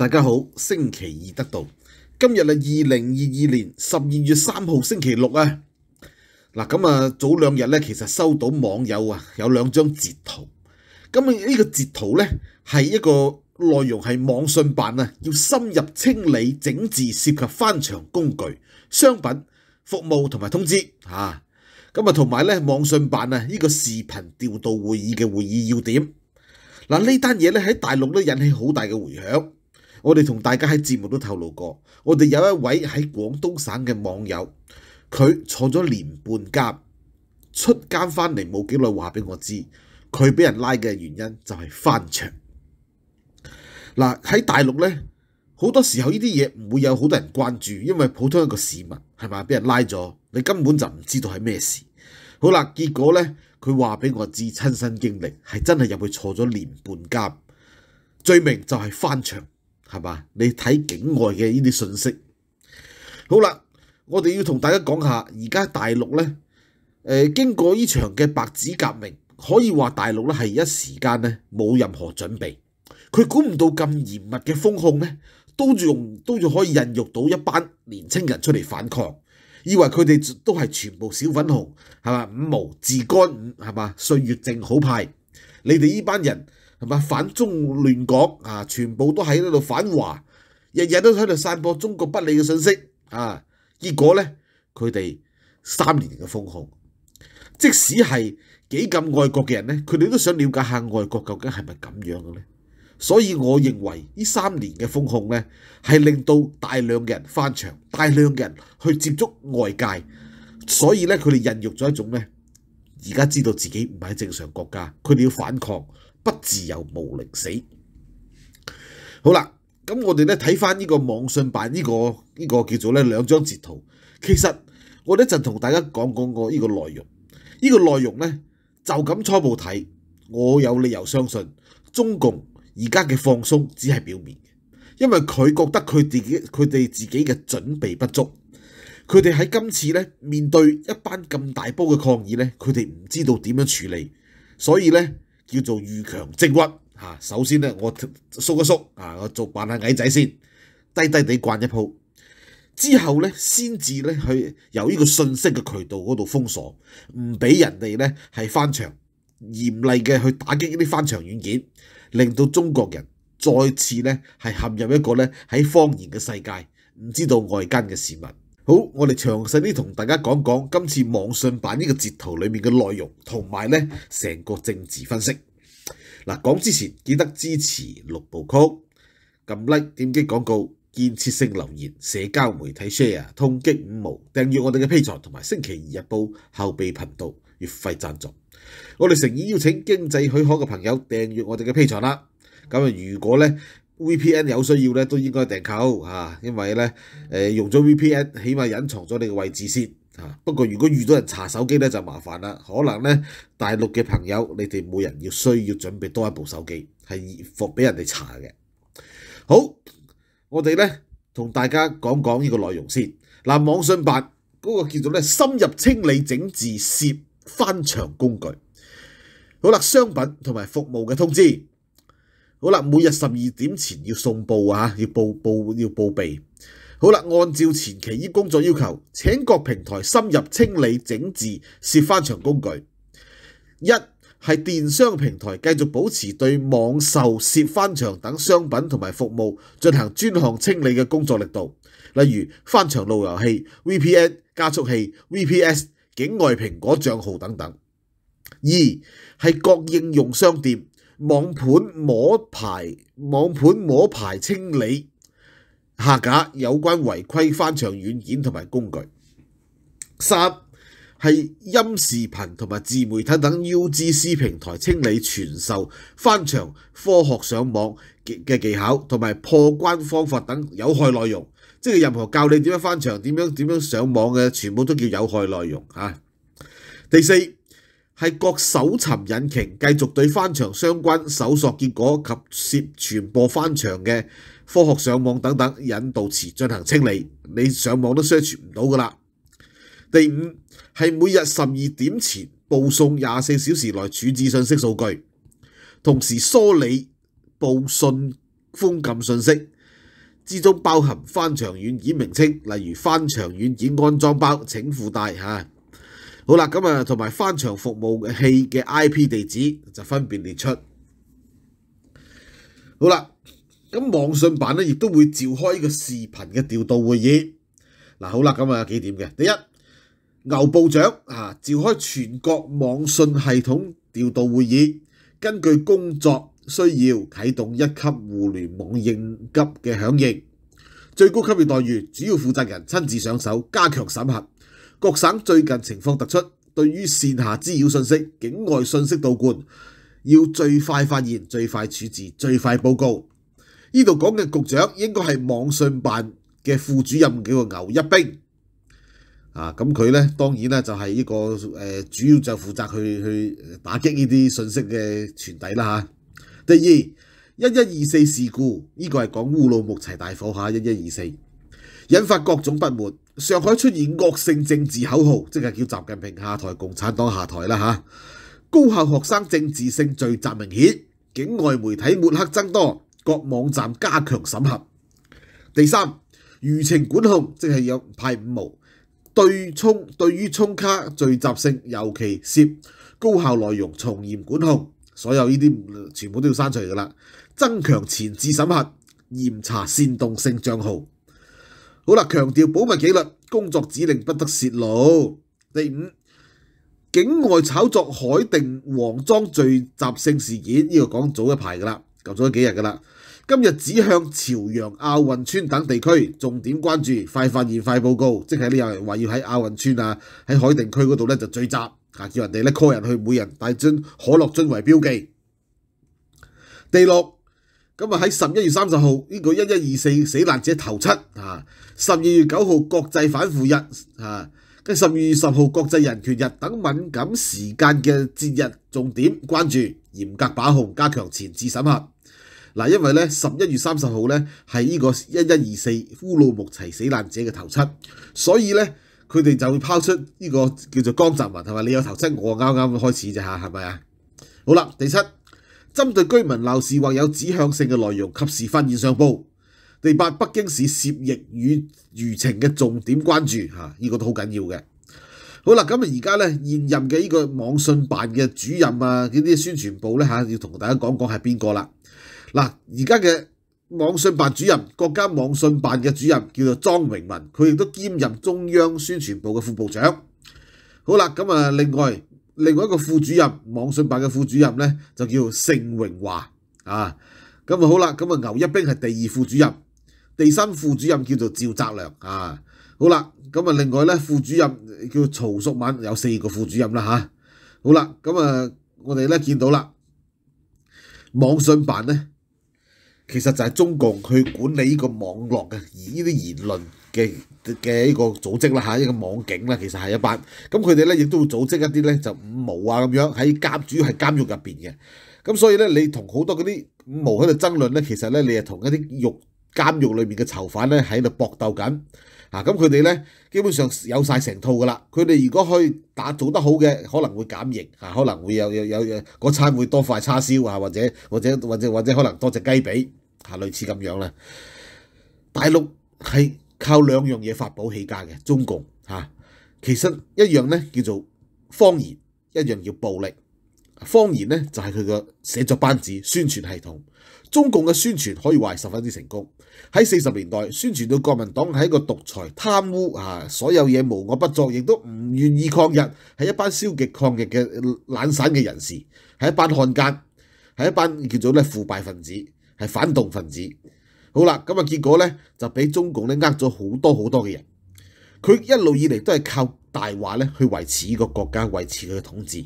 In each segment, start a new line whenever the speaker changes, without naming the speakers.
大家好，星期二得到今日啊，二零二二年十二月三号星期六啊。嗱，咁啊，早两日咧，其实收到网友啊有两张截图。咁啊，呢个截图咧系一个内容系网信办啊，要深入清理整治涉及翻墙工具、商品、服务同埋通知啊。咁啊，同埋咧网信办啊呢个视频调度会议嘅会议要点嗱呢单嘢咧喺大陆都引起好大嘅回响。我哋同大家喺節目都透露過，我哋有一位喺廣東省嘅網友，佢坐咗年半監出監翻嚟冇幾耐，話俾我知佢俾人拉嘅原因就係翻墙。嗱喺大陸咧，好多時候呢啲嘢唔會有好多人關注，因為普通一個市民係嘛俾人拉咗，你根本就唔知道係咩事。好啦，結果咧佢話俾我知，親身經歷係真係入去坐咗年半監，罪名就係翻墙。係嘛？你睇境外嘅呢啲信息。好啦，我哋要同大家講下而家大陸咧，誒經過呢場嘅白紙革命，可以話大陸咧係一時間咧冇任何準備，佢估唔到咁嚴密嘅封控咧，都仲都要可以孕育到一班年青人出嚟反抗，以為佢哋都係全部小粉紅，係嘛五毛自乾五，係嘛歲月正好派，你哋呢班人。係咪反中亂講啊！全部都喺度反華，日日都喺度散播中國不利嘅信息啊！結果咧，佢哋三年嘅封控，即使係幾咁愛國嘅人咧，佢哋都想了解下外國究竟係咪咁樣嘅咧。所以我認為呢三年嘅封控咧，係令到大量嘅人翻牆，大量嘅人去接觸外界，所以咧佢哋孕育咗一種咧，而家知道自己唔係正常國家，佢哋要反抗。不自由，無力死。好啦，咁我哋咧睇翻呢个网信办呢个呢个叫做咧两张截图。其实我一阵同大家讲讲个呢个内容。呢个内容咧就咁初步睇，我有理由相信中共而家嘅放松只系表面因为佢觉得佢自己佢哋自己嘅准备不足，佢哋喺今次咧面对一班咁大波嘅抗议咧，佢哋唔知道点样处理，所以咧。叫做遇強即屈吓。首先咧，我缩一缩啊，我做扮下矮仔先，低低地惯一鋪。之後咧，先至咧去由呢個信息嘅渠道嗰度封鎖，唔俾人哋咧係翻墙，嚴厲嘅去打擊呢啲翻墙軟件，令到中國人再次咧係陷入一個咧喺方言嘅世界，唔知道外間嘅事物。好，我哋详细啲同大家讲讲今次网上版呢个截图里面嘅内容，同埋咧成个政治分析。嗱，讲之前记得支持六部曲，揿 like 点击广告，建设性留言，社交媒体 share，通击五毛，订阅我哋嘅 P 台同埋星期二日报后备频道月费赞助。我哋诚意邀请经济许可嘅朋友订阅我哋嘅 P 台啦。咁啊，如果咧。VPN 有需要咧，都應該訂購嚇，因為咧誒用咗 VPN，起碼隱藏咗你嘅位置先嚇。不過如果遇到人查手機咧，就麻煩啦。可能咧大陸嘅朋友，你哋每人要需要準備多一部手機，係服俾人哋查嘅。好，我哋咧同大家講講呢個內容先。嗱，網信辦嗰個叫做咧深入清理整治涉翻牆工具。好啦，商品同埋服務嘅通知。好啦，每日十二點前要送報啊，要報報要報備。好啦，按照前期依工作要求，請各平台深入清理整治涉翻牆工具。一係電商平台繼續保持對網售涉翻牆等商品同埋服務進行專項清理嘅工作力度，例如翻牆路由器、VPN 加速器、v p s 境外蘋果帳號等等。二係各應用商店。网盘摸牌、网盘摸牌清理下架有关违规翻墙软件同埋工具。三系音视频同埋自媒体等 UGC 平台清理传授翻墙、科学上网嘅技巧同埋破关方法等有害内容，即系任何教你点样翻墙、点样点样上网嘅，全部都叫有害内容第四。係各搜尋引擎繼續對翻牆相關搜索結果及涉傳播翻牆嘅科學上網等等引導詞進行清理，你上網都 search 唔到噶啦。第五係每日十二點前報送廿四小時內處置信息數據，同時梳理報信封禁信息之中包含翻牆軟件名稱，例如翻牆軟件安裝包，請附帶嚇。好啦，咁啊，同埋翻墙服务器嘅 I P 地址就分别列出。好啦，咁网信办咧，亦都会召开呢个视频嘅调度会议。嗱，好啦，咁啊，几点嘅？第一，牛部长啊，召开全国网信系统调度会议，根据工作需要启动一级互联网应急嘅响应，最高级别待遇，主要负责人亲自上手，加强审核。各省最近情況突出，對於線下滋扰信息、境外信息倒灌，要最快發現、最快處置、最快報告。呢度講嘅局長應該係網信辦嘅副主任，叫做牛一兵。啊，咁佢咧當然咧就係一個诶，主要就負責去去打擊呢啲信息嘅傳遞啦吓。第二，一一二四事故，呢個係講烏魯木齊大火下一一二四引發各種不滿。上海出現惡性政治口號，即係叫習近平下台、共產黨下台啦吓。高校學生政治性聚集明顯，境外媒體抹黑增多，各網站加強審核。第三，舆情管控即係有派五毛對冲，對於冲卡聚集性尤其涉高校內容，從嚴管控，所有呢啲全部都要刪除噶啦，增強前置審核，严查煽動性帳號。好啦，強調保密紀律，工作指令不得泄露。第五，境外炒作海定黃莊聚集性事件，呢個講早一排噶啦，近早咗幾日噶啦。今日指向朝陽、亞運村等地區，重點關注，快發現、快報告。即係呢有人話要喺亞運村啊，喺海定區嗰度咧就聚集啊，叫人哋咧 call 人去，每人帶樽可樂樽為標記。第六。咁啊喺十一月三十號呢個一一二四死難者頭七啊，十二月九號國際反腐日啊，跟十二月十號國際人權日等敏感時間嘅節日，重點關注，嚴格把控，加強前置審核。嗱，因為咧十一月三十號咧係呢個一一二四烏魯木齊死難者嘅頭七，所以咧佢哋就會拋出呢個叫做江澤民同埋你有頭七，我啱啱開始啫嚇，係咪啊？好啦，第七。針對居民鬧事或有指向性嘅內容，及時發現上報。第八，北京市涉疫與輿情嘅重點關注，嚇，依個都好緊要嘅。好啦，咁啊，而家咧現任嘅呢個網信辦嘅主任啊，呢啲宣傳部咧嚇，要同大家講講係邊個啦。嗱，而家嘅網信辦主任，國家網信辦嘅主任叫做莊榮文，佢亦都兼任中央宣傳部嘅副部長。好啦，咁啊，另外。另外一個副主任，網信辦嘅副主任咧就叫盛榮華啊，咁啊好啦，咁啊牛一兵係第二副主任，第三副主任叫做趙澤良啊，好啦，咁啊另外咧副主任叫曹淑敏，有四個副主任啦嚇，好啦，咁啊我哋咧見到啦，網信辦咧其實就係中共去管理呢個網絡嘅，而呢啲言論。嘅嘅呢個組織啦嚇，呢個網警啦，其實係一班咁佢哋咧，亦都會組織一啲咧就五毛啊咁樣喺監，主要係監獄入邊嘅咁，所以咧你同好多嗰啲毛喺度爭論咧，其實咧你係同一啲獄監獄裏面嘅囚犯咧喺度搏鬥緊啊！咁佢哋咧基本上有曬成套噶啦，佢哋如果可以打做得好嘅，可能會減刑啊，可能會有有有個餐會多塊叉燒啊，或者或者或者或者可能多隻雞髀嚇，類似咁樣啦。大陸係。靠两样嘢发宝起家嘅中共嚇，其实一样咧叫做方言，一样叫暴力。方言咧就系佢個写作班子、宣传系统。中共嘅宣传可以话係十分之成功。喺四十年代，宣传到国民党系一个独裁、贪污啊，所有嘢无恶不作，亦都唔愿意抗日，系一班消极抗日嘅懒散嘅人士，系一班汉奸，系一班叫做咧腐败分子，系反动分子。好啦，咁啊，結果呢，就俾中共呢呃咗好多好多嘅人。佢一路以嚟都係靠大話呢去維持呢個國家維持佢嘅統治。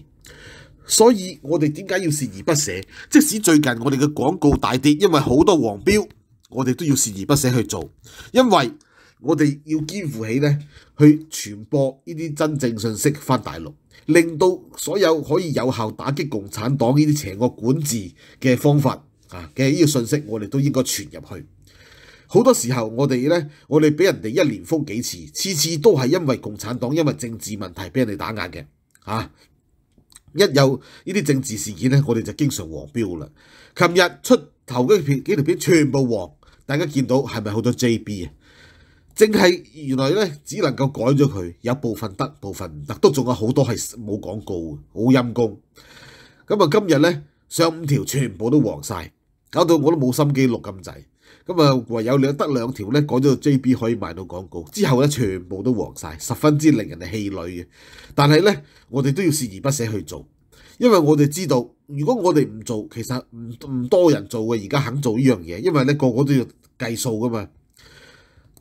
所以我哋點解要视而不捨？即使最近我哋嘅廣告大跌，因為好多黃標，我哋都要视而不捨去做，因為我哋要肩負起呢去傳播呢啲真正信息翻大陸，令到所有可以有效打擊共產黨呢啲邪惡管治嘅方法啊嘅呢個信息，我哋都應該傳入去。好多時候，我哋呢，我哋俾人哋一年封幾次，次次都係因為共產黨因為政治問題俾人哋打壓嘅，啊！一有呢啲政治事件呢，我哋就經常黃標啦。琴日出頭嗰片幾條片全部黃，大家見到係咪好多 JB 啊？正係原來呢，只能夠改咗佢，有部分得，部分唔得，都仲有好多係冇廣告好陰公。咁啊，今日呢，上五條全部都黃晒，搞到我都冇心機錄咁滯。咁啊，唯有兩得兩條咧，改咗 J B 可以賣到廣告，之後咧全部都黃晒，十分之令人氣餒嘅。但係咧，我哋都要試而不捨去做，因為我哋知道，如果我哋唔做，其實唔唔多人做嘅。而家肯做呢樣嘢，因為咧個個都要計數噶嘛。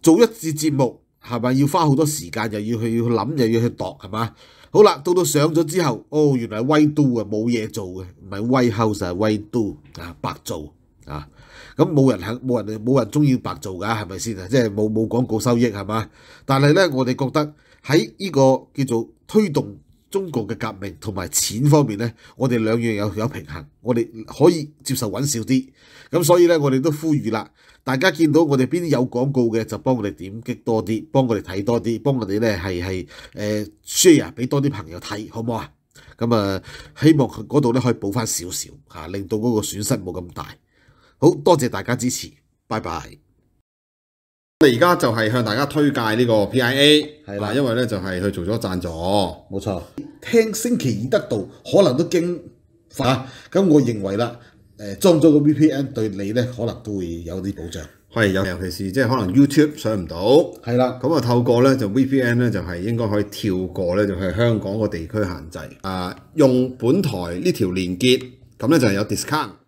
做一次節目係咪要花好多時間，又要去諗，又要去度係嘛？好啦，到到上咗之後，哦，原來威都啊冇嘢做嘅，唔係威 house 係威都啊，白做。啊，咁冇人肯，冇人冇人中意白做噶，系咪先啊？即系冇冇廣告收益係嘛？但係咧，我哋覺得喺呢個叫做推動中國嘅革命同埋錢方面咧，我哋兩樣有有平衡，我哋可以接受揾少啲。咁所以咧，我哋都呼籲啦，大家見到我哋邊啲有廣告嘅，就幫我哋點擊多啲，幫我哋睇多啲，幫我哋咧係係 share 俾多啲朋友睇，好唔好啊？咁啊，希望嗰度咧可以補翻少少令到嗰個損失冇咁大。好多谢大家支持，拜拜。我哋而家就系向大家推介呢个 P I A，系啦，因为咧就系佢做咗赞助，冇错。听星期二得到，可能都惊吓，咁我认为啦，诶装咗个 V P N 对你咧可能都会有啲保障，系有，尤其是即系可能 YouTube 上唔到，系啦，咁啊透过咧就 V P N 咧就系应该可以跳过咧就係香港个地区限制，啊用本台呢条连结，咁咧就系有 discount。